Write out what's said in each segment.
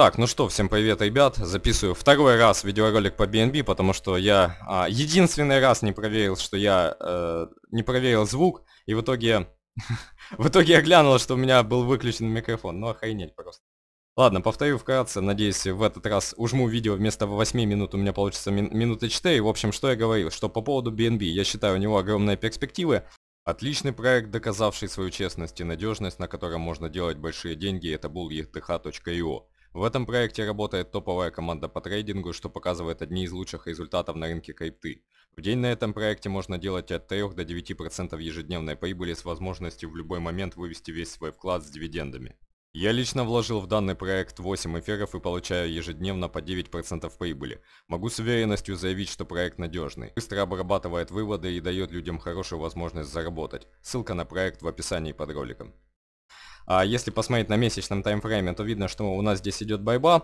Так, ну что, всем привет, ребят. Записываю второй раз видеоролик по BNB, потому что я а, единственный раз не проверил, что я э, не проверил звук, и в итоге... в итоге я глянул, что у меня был выключен микрофон. Ну, охренеть просто. Ладно, повторю вкратце, надеюсь, в этот раз ужму видео вместо 8 минут, у меня получится мин минуты 4. В общем, что я говорил, что по поводу BNB, я считаю, у него огромные перспективы. Отличный проект, доказавший свою честность и надежность, на котором можно делать большие деньги, это был ETH.io. В этом проекте работает топовая команда по трейдингу, что показывает одни из лучших результатов на рынке крипты. В день на этом проекте можно делать от 3 до 9% ежедневной прибыли с возможностью в любой момент вывести весь свой вклад с дивидендами. Я лично вложил в данный проект 8 эфиров и получаю ежедневно по 9% прибыли. Могу с уверенностью заявить, что проект надежный, быстро обрабатывает выводы и дает людям хорошую возможность заработать. Ссылка на проект в описании под роликом. А если посмотреть на месячном таймфрейме, то видно, что у нас здесь идет борьба.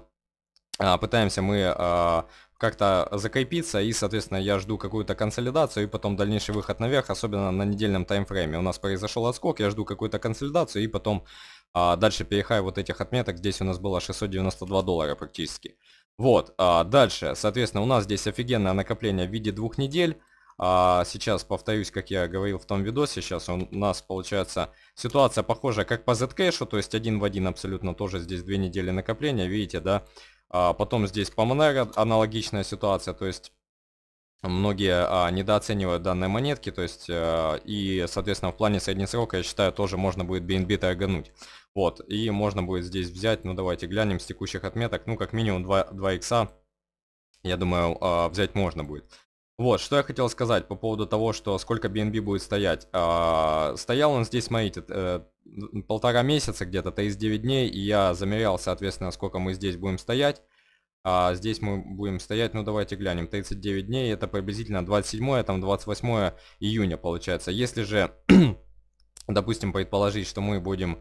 А, пытаемся мы а, как-то закрепиться, и, соответственно, я жду какую-то консолидацию, и потом дальнейший выход наверх, особенно на недельном таймфрейме. У нас произошел отскок, я жду какую-то консолидацию, и потом а, дальше перехай вот этих отметок. Здесь у нас было 692 доллара практически. Вот, а, дальше, соответственно, у нас здесь офигенное накопление в виде двух недель. А сейчас повторюсь, как я говорил в том видосе, сейчас у нас получается ситуация похожая как по Zcash, то есть один в один абсолютно тоже здесь две недели накопления, видите, да? А потом здесь по Monero аналогичная ситуация, то есть многие а, недооценивают данные монетки, то есть а, и, соответственно, в плане среднесрока, я считаю, тоже можно будет BNB торгануть. Вот, и можно будет здесь взять, ну давайте глянем с текущих отметок, ну как минимум 2, 2 икса, я думаю, а, взять можно будет. Вот, что я хотел сказать по поводу того, что сколько BNB будет стоять. А, стоял он здесь, смотрите, э, полтора месяца где-то, то из 9 дней, и я замерял, соответственно, сколько мы здесь будем стоять. А здесь мы будем стоять, ну давайте глянем, 39 дней, это приблизительно 27, там 28 июня получается. Если же, допустим, предположить, что мы будем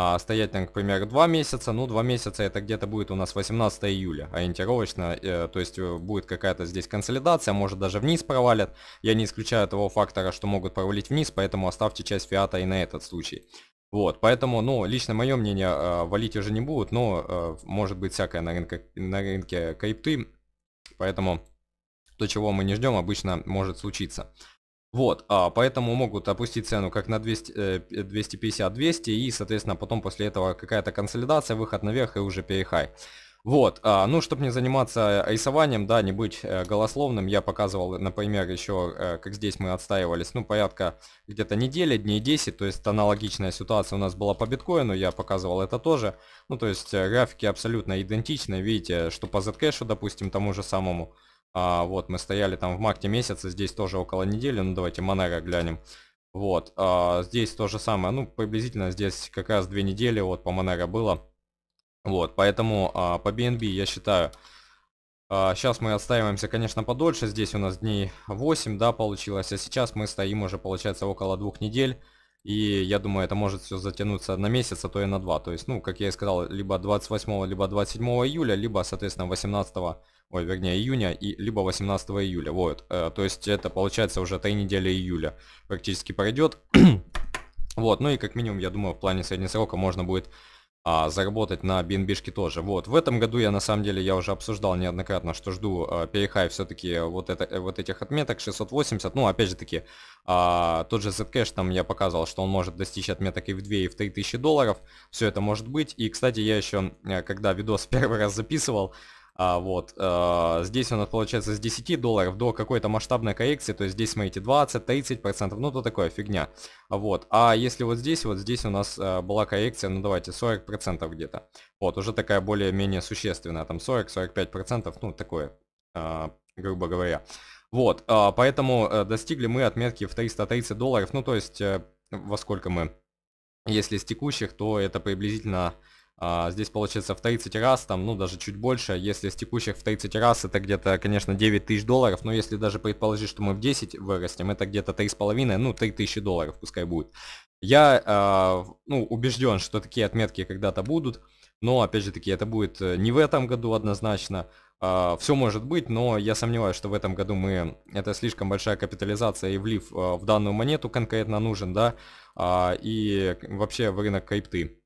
а стоять например, к 2 месяца, ну 2 месяца это где-то будет у нас 18 июля, а ориентировочно, э, то есть э, будет какая-то здесь консолидация, может даже вниз провалят, я не исключаю того фактора, что могут провалить вниз, поэтому оставьте часть фиата и на этот случай. Вот, поэтому, ну, лично мое мнение, э, валить уже не будут, но э, может быть всякое на рынке, на рынке крипты, поэтому то, чего мы не ждем, обычно может случиться. Вот, а, поэтому могут опустить цену как на 250-200 э, и, соответственно, потом после этого какая-то консолидация, выход наверх и уже перехай. Вот, а, ну, чтобы не заниматься рисованием, да, не быть э, голословным, я показывал, например, еще, э, как здесь мы отстаивались, ну, порядка где-то недели, дней 10, то есть аналогичная ситуация у нас была по биткоину, я показывал это тоже, ну, то есть э, графики абсолютно идентичны, видите, что по Zcash, допустим, тому же самому, а, вот, мы стояли там в марте месяце, здесь тоже около недели, ну давайте Монеро глянем. Вот, а, здесь то же самое, ну приблизительно здесь как раз две недели вот по Монеро было. Вот, поэтому а, по BNB я считаю, а, сейчас мы отстаиваемся, конечно, подольше, здесь у нас дней 8, да, получилось, а сейчас мы стоим уже, получается, около двух недель. И я думаю, это может все затянуться на месяц, а то и на два. То есть, ну, как я и сказал, либо 28, либо 27 июля, либо, соответственно, 18 ой, вернее, июня, и либо 18 июля, вот. Э, то есть это получается уже этой недели июля практически пройдет. вот, ну и как минимум, я думаю, в плане среднесрока можно будет а, заработать на BNB тоже. Вот, в этом году я на самом деле, я уже обсуждал неоднократно, что жду а, перехай все-таки вот, это, э, вот этих отметок 680, ну опять же таки, а, тот же Zcash там я показывал, что он может достичь отметок и в 2, и в 3 тысячи долларов, все это может быть. И, кстати, я еще, э, когда видос первый раз записывал, а, вот, а, здесь у нас получается с 10 долларов до какой-то масштабной коррекции, то есть здесь смотрите 20-30%, ну то такое фигня. вот, а если вот здесь, вот здесь у нас а, была коррекция, ну давайте 40% где-то. Вот, уже такая более-менее существенная, там 40-45%, ну такое, а, грубо говоря. Вот, а, поэтому а, достигли мы отметки в 330 долларов, ну то есть а, во сколько мы, если с текущих, то это приблизительно... А, здесь получается в 30 раз, там, ну, даже чуть больше. Если с текущих в 30 раз, это где-то, конечно, 9 тысяч долларов. Но если даже предположить, что мы в 10 вырастем, это где-то 3,5, ну, 3 тысячи долларов пускай будет. Я, а, ну, убежден, что такие отметки когда-то будут. Но, опять же таки, это будет э, не в этом году однозначно. А, все может быть, но я сомневаюсь, что в этом году мы... Это слишком большая капитализация и влив а, в данную монету конкретно нужен, да? А, и вообще в рынок крипты.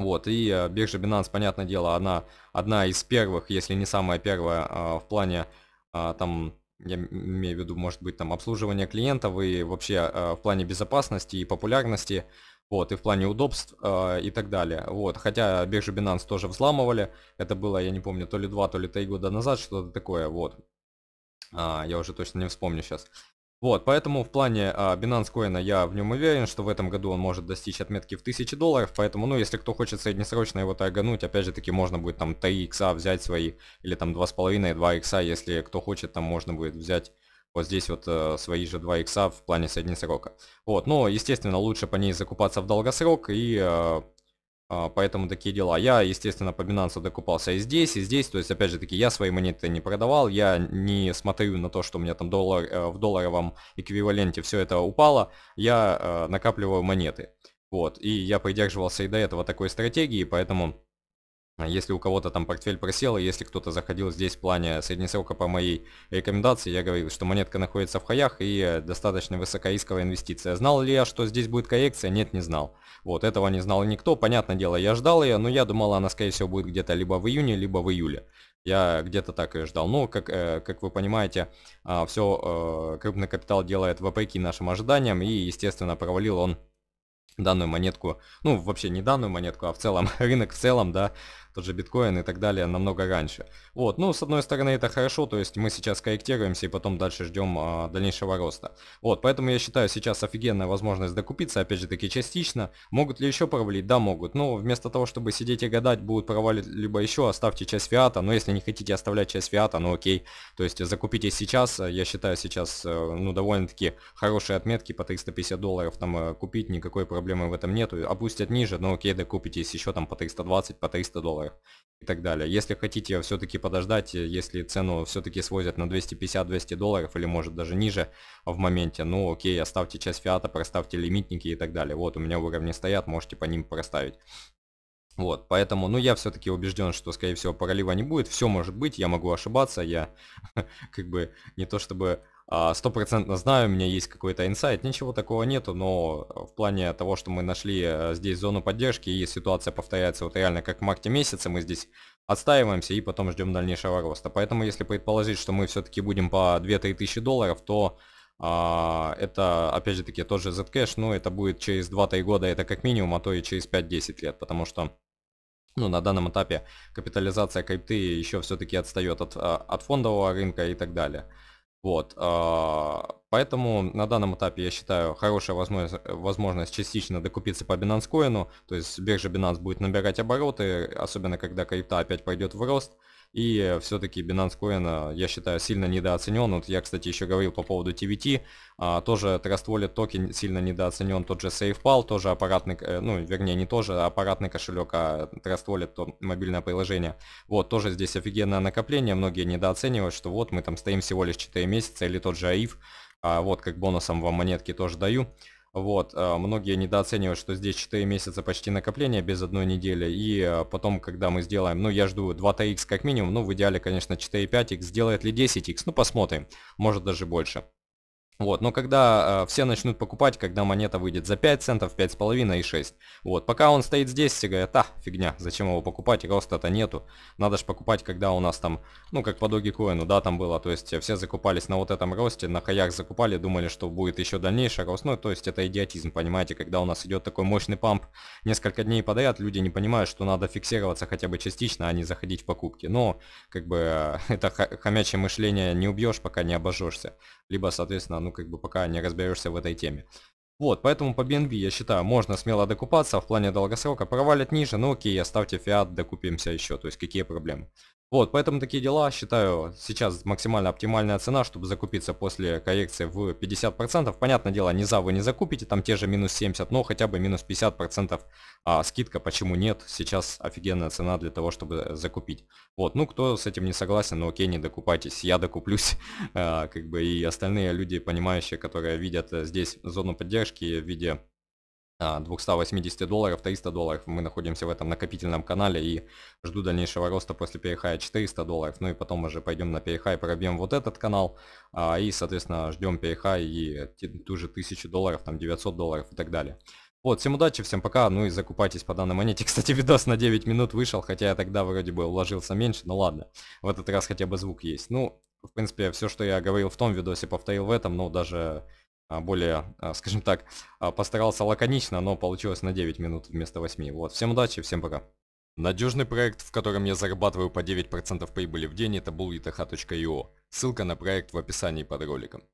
Вот, и э, биржа Binance, понятное дело, она одна из первых, если не самая первая, а, в плане а, там, я имею в виду, может быть, там обслуживания клиентов и вообще а, в плане безопасности и популярности, вот, и в плане удобств и так далее. Вот, хотя биржу Binance тоже взламывали, это было, я не помню, то ли два, то ли три года назад, что-то такое, вот. я уже точно не вспомню сейчас. Вот, поэтому в плане а, Binance Coin а, я в нем уверен, что в этом году он может достичь отметки в 1000 долларов, поэтому, ну, если кто хочет среднесрочно его торгануть, опять же таки можно будет там 3 икса взять свои, или там 2,5, 2 икса, если кто хочет, там можно будет взять вот здесь вот э, свои же 2 икса в плане среднесрока. Вот, но, естественно, лучше по ней закупаться в долгосрок и а, а, поэтому такие дела. Я, естественно, по Binance докупался и здесь, и здесь. То есть, опять же таки, я свои монеты не продавал. Я не смотрю на то, что у меня там доллар, э, в долларовом эквиваленте все это упало. Я э, накапливаю монеты. Вот. И я придерживался и до этого такой стратегии, поэтому а если у кого-то там портфель просел, если кто-то заходил здесь в плане среднесрока по моей рекомендации, я говорил, что монетка находится в хаях и э, достаточно высокорисковая инвестиция. Знал ли я, что здесь будет коррекция? Нет, не знал. Вот, этого не знал никто. Понятное дело, я ждал ее, но я думал, она, скорее всего, будет где-то либо в июне, либо в июле. Я где-то так и ждал. Но, ну, как, э, как вы понимаете, э, а, все э, крупный капитал делает вопреки нашим ожиданиям, и, естественно, провалил он данную монетку, ну вообще не данную монетку, а в целом рынок в целом, да, тот же биткоин и так далее намного раньше. Вот, ну, с одной стороны, это хорошо, то есть мы сейчас корректируемся и потом дальше ждем а, дальнейшего роста. Вот, поэтому я считаю сейчас офигенная возможность докупиться, опять же таки частично. Могут ли еще провалить? Да, могут. Но вместо того, чтобы сидеть и гадать, будут провалить либо еще, оставьте часть фиата, но если не хотите оставлять часть фиата, ну окей. То есть закупитесь сейчас, я считаю сейчас, э, ну, довольно-таки хорошие отметки по 350 долларов там э, купить, никакой проблемы в этом нету. Опустят ниже, но окей, докупитесь еще там по 320, по 300 долларов и так далее. Если хотите все-таки подождать, э, если цену все-таки свозят на 250-200 долларов или может даже ниже в моменте, ну окей, оставьте часть фиата, проставьте лимитники и так далее. Вот у меня уровни стоят, можете по ним проставить. Вот, поэтому, ну, я все-таки убежден, что, скорее всего, пролива не будет. Все может быть, я могу ошибаться, я как бы не то чтобы а, стопроцентно знаю, у меня есть какой-то инсайт, ничего такого нету, но э, в плане того, что мы нашли э, здесь зону поддержки, и ситуация повторяется вот реально как в марте месяце, мы здесь отстаиваемся и потом ждем дальнейшего роста. Поэтому если предположить, что мы все-таки будем по 2-3 тысячи долларов, то а, это, опять же таки, тот же Zcash, но это будет через 2-3 года, это как минимум, а то и через 5-10 лет, потому что ну, на данном этапе капитализация крипты еще все-таки отстает от, э, от фондового рынка и так далее. Вот, а, поэтому на данном этапе, я считаю, хорошая возможность, возможность частично докупиться по Binance Coin, то есть биржа Binance будет набирать обороты, особенно когда крипта опять пойдет в рост, и все-таки Binance Coin, э, я считаю, сильно недооценен. Вот я, кстати, еще говорил по поводу TVT. А, тоже Trust Wallet токен сильно недооценен. Тот же SafePal, тоже аппаратный, э, ну, вернее, не тоже, а аппаратный кошелек, а Trust Wallet, то мобильное приложение. Вот, тоже здесь офигенное накопление. Многие недооценивают, что вот мы там стоим всего лишь 4 месяца, или тот же AIF. А вот как бонусом вам монетки тоже даю. Вот, э, многие недооценивают, что здесь 4 месяца почти накопления без одной недели, и э, потом, когда мы сделаем, ну, я жду 2ТХ как минимум, ну, в идеале, конечно, 45 x сделает ли 10 x, ну, посмотрим, может даже больше. Вот, но когда э, все начнут покупать, когда монета выйдет за 5 центов, 5,5 и 6. Вот, пока он стоит здесь, все говорят, а, фигня, зачем его покупать, роста-то нету. Надо же покупать, когда у нас там, ну, как по Dogecoin, ну, да, там было, то есть э, все закупались на вот этом росте, на хаях закупали, думали, что будет еще дальнейший рост. Ну, то есть это идиотизм, понимаете, когда у нас идет такой мощный памп несколько дней подряд, люди не понимают, что надо фиксироваться хотя бы частично, а не заходить в покупки. Но, как бы, э, это хомячее мышление не убьешь, пока не обожжешься либо, соответственно, ну, как бы пока не разберешься в этой теме. Вот, поэтому по BNB, я считаю, можно смело докупаться в плане долгосрока. Провалят ниже, ну окей, оставьте фиат, докупимся еще, то есть какие проблемы. Вот, поэтому такие дела, считаю, сейчас максимально оптимальная цена, чтобы закупиться после коррекции в 50%. Понятное дело, низа вы не закупите, там те же минус 70, но хотя бы минус 50% а, скидка, почему нет, сейчас офигенная цена для того, чтобы закупить. Вот, ну кто с этим не согласен, ну окей, не докупайтесь, я докуплюсь, а, как бы и остальные люди, понимающие, которые видят э, здесь зону поддержки в виде 280 э, долларов, 300 долларов. Мы находимся в этом накопительном канале и жду дальнейшего роста после перехая 400 долларов. Ну и потом уже пойдем на перехай, пробьем вот этот канал. А, и, соответственно, ждем перехай и ту же 1000 долларов, там 900 долларов и так далее. Вот, всем удачи, всем пока, ну и закупайтесь по данной монете. Кстати, видос на 9 минут вышел, хотя я тогда вроде бы уложился меньше, но ладно. В этот раз хотя бы звук есть. Ну, в принципе, все, что я говорил в том видосе, повторил в этом, но даже а, более, а, скажем так, а, постарался лаконично, но получилось на 9 минут вместо 8. Вот, всем удачи, всем пока. Надежный проект, в котором я зарабатываю по 9% прибыли в день, это bulleth.io. Ссылка на проект в описании под роликом.